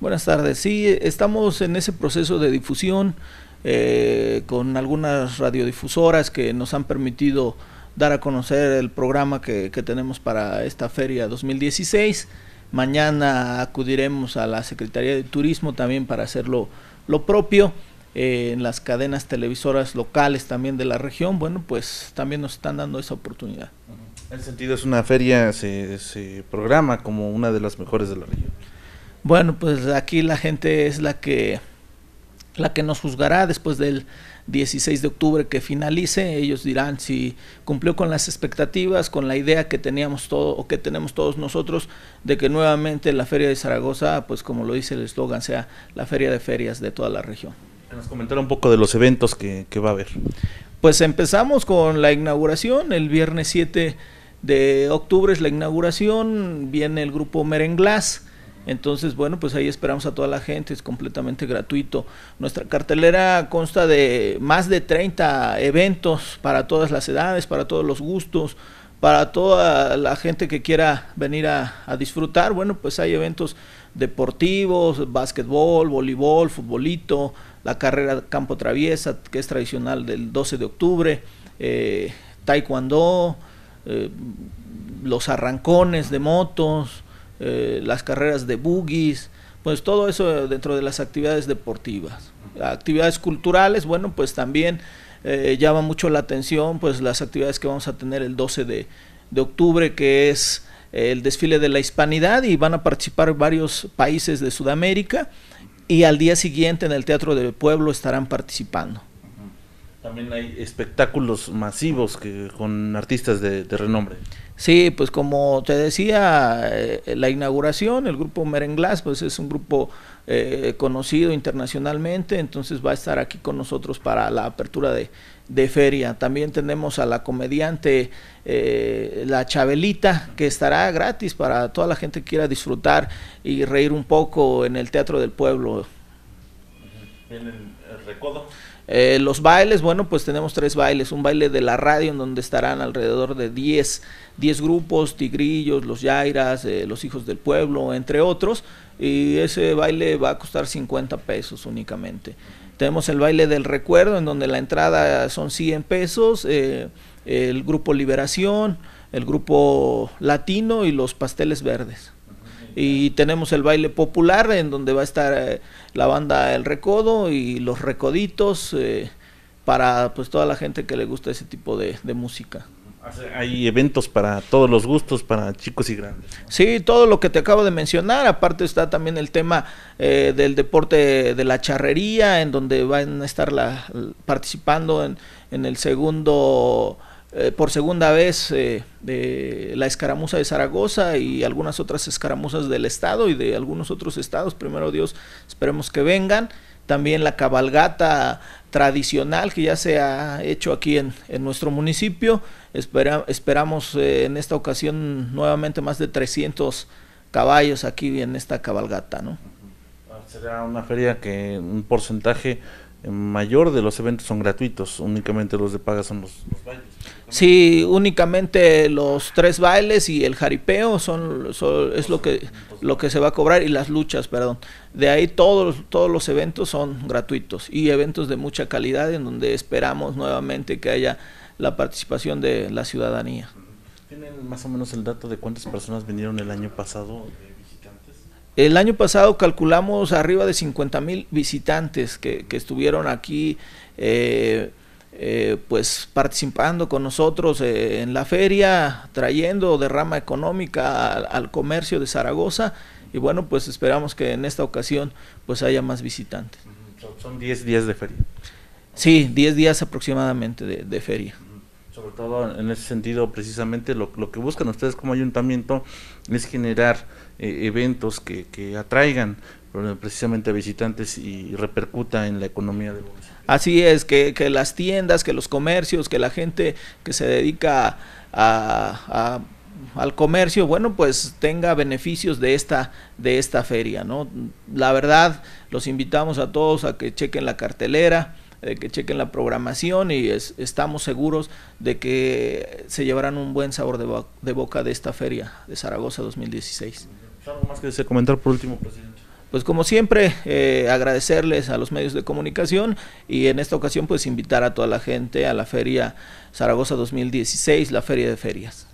Buenas tardes. Sí, estamos en ese proceso de difusión eh, con algunas radiodifusoras que nos han permitido dar a conocer el programa que, tenemos para esta feria 2016. Mañana acudiremos a la Secretaría de Turismo también para hacerlo lo propio. Eh, en las cadenas televisoras locales también de la región, bueno, pues también nos están dando esa oportunidad. En el sentido es una feria, se, se programa como una de las mejores de la región. Bueno, pues aquí la gente es la que la que nos juzgará después del 16 de octubre que finalice, ellos dirán si cumplió con las expectativas, con la idea que teníamos todo o que tenemos todos nosotros de que nuevamente la feria de Zaragoza, pues como lo dice el eslogan, sea la feria de ferias de toda la región. Nos comentará un poco de los eventos que, va a haber. Pues empezamos con la inauguración el viernes 7 de octubre es la inauguración, viene el grupo Merenglas entonces, bueno, pues ahí esperamos a toda la gente, es completamente gratuito. Nuestra cartelera consta de más de 30 eventos para todas las edades, para todos los gustos, para toda la gente que quiera venir a, disfrutar. Bueno, pues hay eventos deportivos, básquetbol, voleibol, futbolito, la carrera campo traviesa, que es tradicional del 12 de octubre, eh, taekwondo, eh, los arrancones de motos, eh, las carreras de boogies, pues todo eso dentro de las actividades deportivas. Actividades culturales, bueno, pues también eh, llama mucho la atención pues las actividades que vamos a tener el 12 de, de octubre, que es el desfile de la hispanidad y van a participar varios países de Sudamérica y al día siguiente en el Teatro del Pueblo estarán participando. También hay espectáculos masivos que, con artistas de, renombre. Sí, pues como te decía, eh, la inauguración, el grupo Merenglas, pues es un grupo eh, conocido internacionalmente, entonces va a estar aquí con nosotros para la apertura de, feria. También tenemos a la comediante eh, La Chabelita, que estará gratis para toda la gente que quiera disfrutar y reír un poco en el Teatro del Pueblo en el recodo. Eh, los bailes, bueno, pues tenemos tres bailes. Un baile de la radio en donde estarán alrededor de 10, 10 grupos, Tigrillos, Los Yairas, eh, Los Hijos del Pueblo, entre otros. Y ese baile va a costar 50 pesos únicamente. Tenemos el baile del recuerdo en donde la entrada son 100 pesos, eh, el grupo Liberación, el grupo Latino y los pasteles verdes y tenemos el baile popular en donde va a estar eh, la banda El Recodo y los Recoditos eh, para pues toda la gente que le gusta ese tipo de, música. Hay eventos para todos los gustos, para chicos y grandes. Sí, todo lo que te acabo de mencionar. Aparte está también el tema eh, del deporte de la charrería, en donde van a estar participando en, en el segundo eh, por segunda vez eh, la escaramuza de Zaragoza y algunas otras escaramuzas del Estado y de algunos otros estados. Primero Dios, esperemos que vengan. También la cabalgata tradicional que ya se ha hecho aquí en, nuestro municipio. esperamos eh, en esta ocasión nuevamente más de 300 caballos aquí en esta cabalgata, ¿no? Será una feria que un porcentaje mayor de los eventos son gratuitos, únicamente los de paga son los, bailes. Sí, únicamente los tres bailes y el jaripeo son, es lo que lo que se va a cobrar y las luchas, perdón. De ahí todos todos los eventos son gratuitos y eventos de mucha calidad en donde esperamos nuevamente que haya la participación de la ciudadanía. ¿Tienen más o menos el dato de cuántas personas vinieron el año pasado? El año pasado calculamos arriba de 50 mil visitantes que, estuvieron aquí eh, eh, pues participando con nosotros eh, en la feria, trayendo derrama económica al, comercio de Zaragoza y bueno pues esperamos que en esta ocasión pues haya más visitantes. Son 10 días de feria. Sí, 10 días aproximadamente de feria. Sobre todo en ese sentido, precisamente lo, que buscan ustedes como ayuntamiento es generar eh, eventos que, atraigan eh, precisamente visitantes y repercuta en la economía de bolsa Así es, que, las tiendas, que los comercios, que la gente que se dedica a, al comercio, bueno, pues tenga beneficios de esta, de esta feria, ¿no? La verdad, los invitamos a todos a que chequen la cartelera, de que chequen la programación y es, estamos seguros de que se llevarán un buen sabor de, boca de esta feria de Zaragoza 2016. Pues, ¿Algo más que se comentar por último, presidente? pues como siempre, eh, agradecerles a los medios de comunicación y en esta ocasión pues invitar a toda la gente a la feria Zaragoza 2016, la feria de ferias.